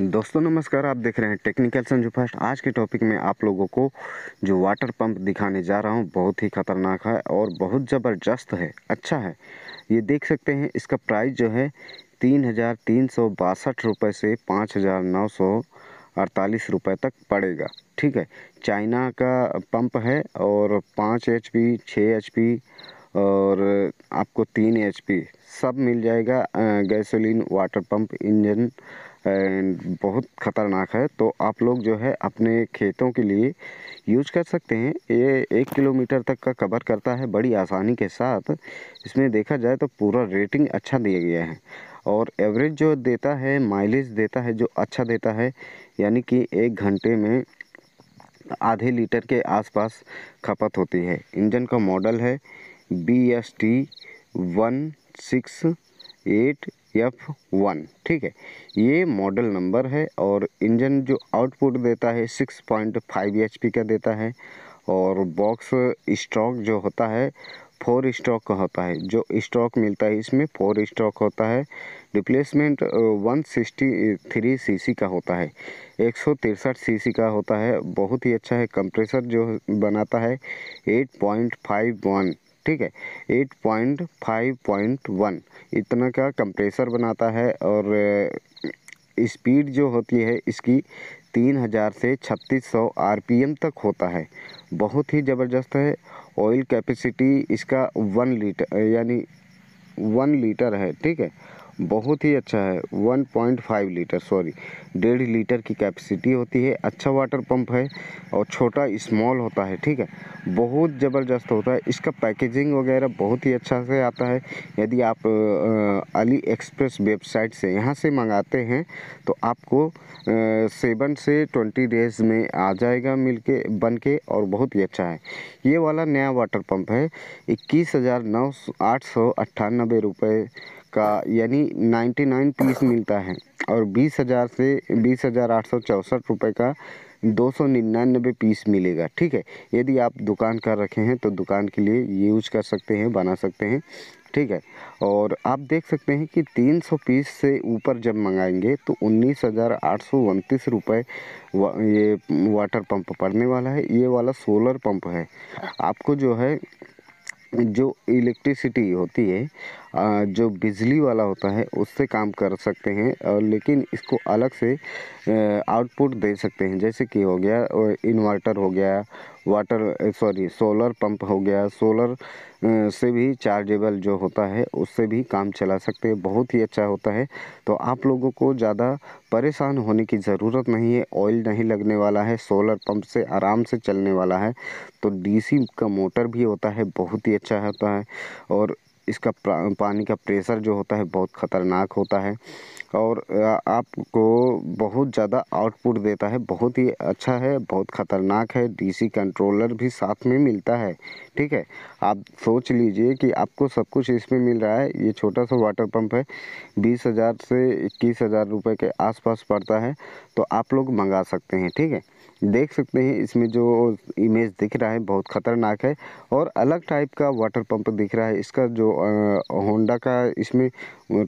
दोस्तों नमस्कार आप देख रहे हैं टेक्निकल संजू फर्स्ट आज के टॉपिक में आप लोगों को जो वाटर पंप दिखाने जा रहा हूं बहुत ही ख़तरनाक है और बहुत ज़बरदस्त है अच्छा है ये देख सकते हैं इसका प्राइस जो है तीन हज़ार तीन सौ बासठ रुपये से पाँच हज़ार नौ सौ अड़तालीस रुपये तक पड़ेगा ठीक है चाइना का पंप है और पाँच एच पी छः एच पी और आपको तीन एच पी सब मिल जाएगा gasoline water pump engine and बहुत ख़तरनाक है तो आप लोग जो है अपने खेतों के लिए यूज कर सकते हैं ये एक किलोमीटर तक का कवर करता है बड़ी आसानी के साथ इसमें देखा जाए तो पूरा रेटिंग अच्छा दिया गया है और एवरेज जो देता है माइलेज देता है जो अच्छा देता है यानी कि एक घंटे में आधे लीटर के आसपास खपत होती है इंजन का मॉडल है B S T one six eight F one ठीक है ये मॉडल नंबर है और इंजन जो आउटपुट देता है six point five H P का देता है और बॉक्स स्ट्रॉक जो होता है फोर स्ट्रॉक का होता है जो स्ट्रॉक मिलता है इसमें फोर स्ट्रॉक होता है replacement one sixty three C C का होता है एक सौ तिरसठ सी सी का होता है बहुत ही अच्छा है कंप्रेसर जो बनाता है एट पॉइंट फाइव वन ठीक है eight point five point one इतना का कंप्रेसर बनाता है और स्पीड जो होती है इसकी तीन हज़ार से छत्तीस सौ आर तक होता है बहुत ही ज़बरदस्त है ऑयल कैपेसिटी इसका वन लीटर यानी वन लीटर है ठीक है बहुत ही अच्छा है 1.5 लीटर सॉरी डेढ़ लीटर की कैपेसिटी होती है अच्छा वाटर पंप है और छोटा स्मॉल होता है ठीक है बहुत ज़बरदस्त होता है इसका पैकेजिंग वगैरह बहुत ही अच्छा से आता है यदि आप अली एक्सप्रेस वेबसाइट से यहाँ से मंगाते हैं तो आपको सेवन से ट्वेंटी डेज में आ जाएगा मिल के बन के और बहुत ही अच्छा है ये वाला नया वाटर पम्प है इक्कीस हज़ार नौ आठ सौ अट्ठानबे रुपये का यानी 99 पीस मिलता है और बीस हज़ार से बीस हज़ार आठ सौ चौंसठ रुपये का दो सौ निन्यानवे पीस मिलेगा ठीक है यदि आप दुकान कर रखे हैं तो दुकान के लिए यूज कर सकते हैं बना सकते हैं ठीक है और आप देख सकते हैं कि 300 पीस से ऊपर जब मंगाएंगे तो उन्नीस हज़ार आठ सौ उनतीस रुपये वा, ये वाटर पंप पड़ने वाला है ये वाला सोलर पंप है आपको जो है जो इलेक्ट्रिसिटी होती है जो बिजली वाला होता है उससे काम कर सकते हैं और लेकिन इसको अलग से आउटपुट दे सकते हैं जैसे कि हो गया इन्वर्टर हो गया वाटर सॉरी सोलर पंप हो गया सोलर से भी चार्जेबल जो होता है उससे भी काम चला सकते हैं बहुत ही अच्छा होता है तो आप लोगों को ज़्यादा परेशान होने की ज़रूरत नहीं है ऑयल नहीं लगने वाला है सोलर पंप से आराम से चलने वाला है तो डीसी का मोटर भी होता है बहुत ही अच्छा होता है और इसका पानी का प्रेशर जो होता है बहुत ख़तरनाक होता है और आपको बहुत ज़्यादा आउटपुट देता है बहुत ही अच्छा है बहुत ख़तरनाक है डीसी कंट्रोलर भी साथ में मिलता है ठीक है आप सोच लीजिए कि आपको सब कुछ इसमें मिल रहा है ये छोटा सा वाटर पंप है बीस हज़ार से इक्कीस हज़ार रुपये के आसपास पड़ता है तो आप लोग मंगा सकते हैं ठीक है देख सकते हैं इसमें जो इमेज दिख रहा है बहुत ख़तरनाक है और अलग टाइप का वाटर पंप दिख रहा है इसका जो होंडा का इसमें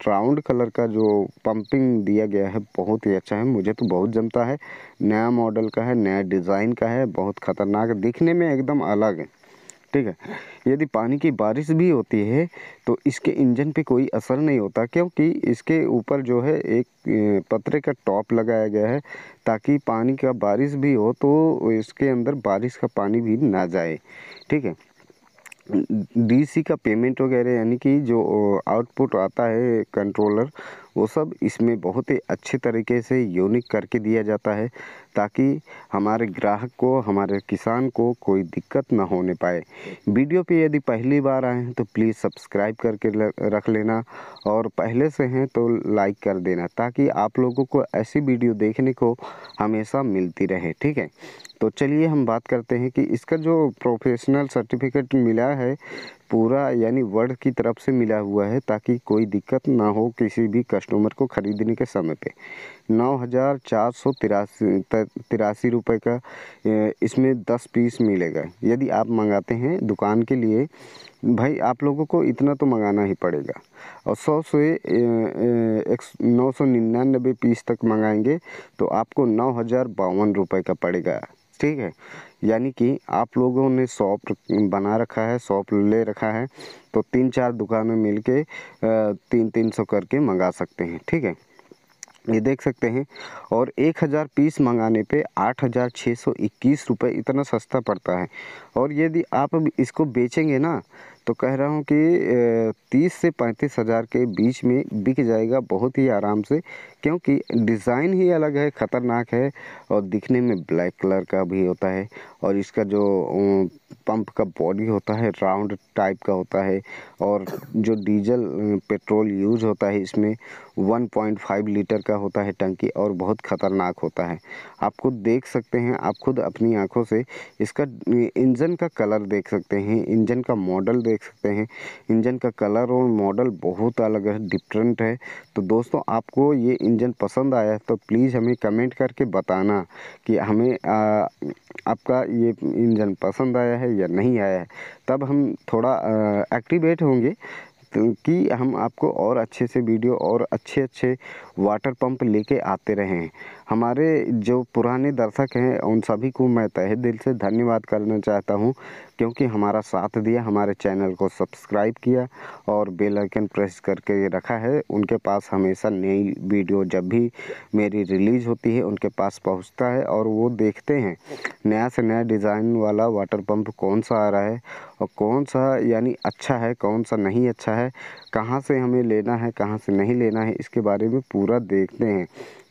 राउंड कलर का जो पंपिंग दिया गया है बहुत ही अच्छा है मुझे तो बहुत जमता है नया मॉडल का है नया डिज़ाइन का है बहुत ख़तरनाक दिखने में एकदम अलग है ठीक है यदि पानी की बारिश भी होती है तो इसके इंजन पे कोई असर नहीं होता क्योंकि इसके ऊपर जो है एक पतरे का टॉप लगाया गया है ताकि पानी का बारिश भी हो तो इसके अंदर बारिश का पानी भी ना जाए ठीक है डीसी का पेमेंट वगैरह यानी कि जो आउटपुट आता है कंट्रोलर वो सब इसमें बहुत ही अच्छे तरीके से यूनिक करके दिया जाता है ताकि हमारे ग्राहक को हमारे किसान को कोई दिक्कत ना होने पाए वीडियो पे यदि पहली बार आए हैं तो प्लीज़ सब्सक्राइब करके रख लेना और पहले से हैं तो लाइक कर देना ताकि आप लोगों को ऐसी वीडियो देखने को हमेशा मिलती रहे ठीक है तो चलिए हम बात करते हैं कि इसका जो प्रोफेशनल सर्टिफिकेट मिला है पूरा यानी वर्ड की तरफ से मिला हुआ है ताकि कोई दिक्कत ना हो किसी भी कस्टमर को ख़रीदने के समय पे नौ हज़ार चार सौ तिरासी तिरासी रुपये का इसमें दस पीस मिलेगा यदि आप मंगाते हैं दुकान के लिए भाई आप लोगों को इतना तो मंगाना ही पड़ेगा और सौ से एक नौ सौ निन्यानबे पीस तक मंगाएंगे तो आपको नौ हज़ार बावन रुपये का पड़ेगा ठीक है यानी कि आप लोगों ने शॉप बना रखा है शॉप ले रखा है तो तीन चार दुकान में मिल के तीन तीन सौ करके मंगा सकते हैं ठीक है ये देख सकते हैं और एक हज़ार पीस मंगाने पे आठ हज़ार छः सौ इक्कीस रुपये इतना सस्ता पड़ता है और यदि आप इसको बेचेंगे ना तो कह रहा हूँ कि तीस से पैंतीस हज़ार के बीच में बिक जाएगा बहुत ही आराम से क्योंकि डिज़ाइन ही अलग है ख़तरनाक है और दिखने में ब्लैक कलर का भी होता है और इसका जो पंप का बॉडी होता है राउंड टाइप का होता है और जो डीजल पेट्रोल यूज होता है इसमें 1.5 लीटर का होता है टंकी और बहुत ख़तरनाक होता है आप खुद देख सकते हैं आप खुद अपनी आँखों से इसका इंजन का कलर देख सकते हैं इंजन का मॉडल देख देख सकते हैं इंजन का कलर और मॉडल बहुत अलग है डिफरेंट है तो दोस्तों आपको ये इंजन पसंद आया है तो प्लीज़ हमें कमेंट करके बताना कि हमें आ, आपका ये इंजन पसंद आया है या नहीं आया है तब हम थोड़ा एक्टिवेट होंगे कि हम आपको और अच्छे से वीडियो और अच्छे अच्छे वाटर पंप लेके आते रहें हमारे जो पुराने दर्शक हैं उन सभी को मैं तहे दिल से धन्यवाद करना चाहता हूं क्योंकि हमारा साथ दिया हमारे चैनल को सब्सक्राइब किया और बेल आइकन प्रेस करके रखा है उनके पास हमेशा नई वीडियो जब भी मेरी रिलीज़ होती है उनके पास पहुंचता है और वो देखते हैं नया से नया डिज़ाइन वाला वाटर पंप कौन सा आ रहा है और कौन सा यानी अच्छा है कौन सा नहीं अच्छा है है कहाँ से हमें लेना है कहाँ से नहीं लेना है इसके बारे में पूरा देखते हैं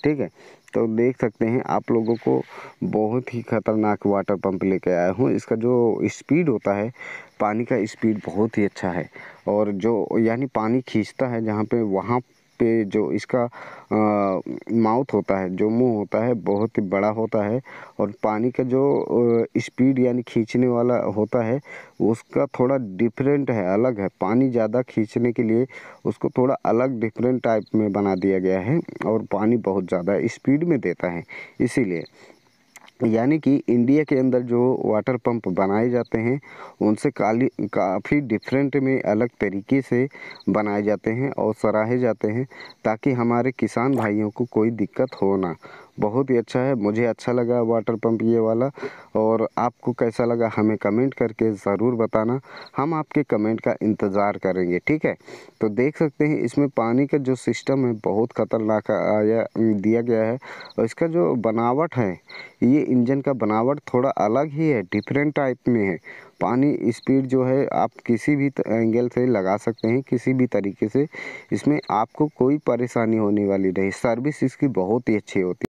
ठीक है तो देख सकते हैं आप लोगों को बहुत ही ख़तरनाक वाटर पंप लेके आया हूँ इसका जो स्पीड होता है पानी का स्पीड बहुत ही अच्छा है और जो यानी पानी खींचता है जहाँ पे वहाँ पे जो इसका माउथ होता है जो मुंह होता है बहुत ही बड़ा होता है और पानी का जो स्पीड यानी खींचने वाला होता है उसका थोड़ा डिफरेंट है अलग है पानी ज़्यादा खींचने के लिए उसको थोड़ा अलग डिफरेंट टाइप में बना दिया गया है और पानी बहुत ज़्यादा स्पीड में देता है इसीलिए यानी कि इंडिया के अंदर जो वाटर पंप बनाए जाते हैं उनसे काली काफ़ी डिफरेंट में अलग तरीके से बनाए जाते हैं और सराहे जाते हैं ताकि हमारे किसान भाइयों को कोई दिक्कत हो ना बहुत ही अच्छा है मुझे अच्छा लगा वाटर पंप ये वाला और आपको कैसा लगा हमें कमेंट करके ज़रूर बताना हम आपके कमेंट का इंतज़ार करेंगे ठीक है तो देख सकते हैं इसमें पानी का जो सिस्टम है बहुत ख़तरनाक आया दिया गया है और इसका जो बनावट है ये इंजन का बनावट थोड़ा अलग ही है डिफरेंट टाइप में है पानी स्पीड जो है आप किसी भी एंगल से लगा सकते हैं किसी भी तरीके से इसमें आपको कोई परेशानी होने वाली नहीं सर्विस इसकी बहुत ही अच्छी होती है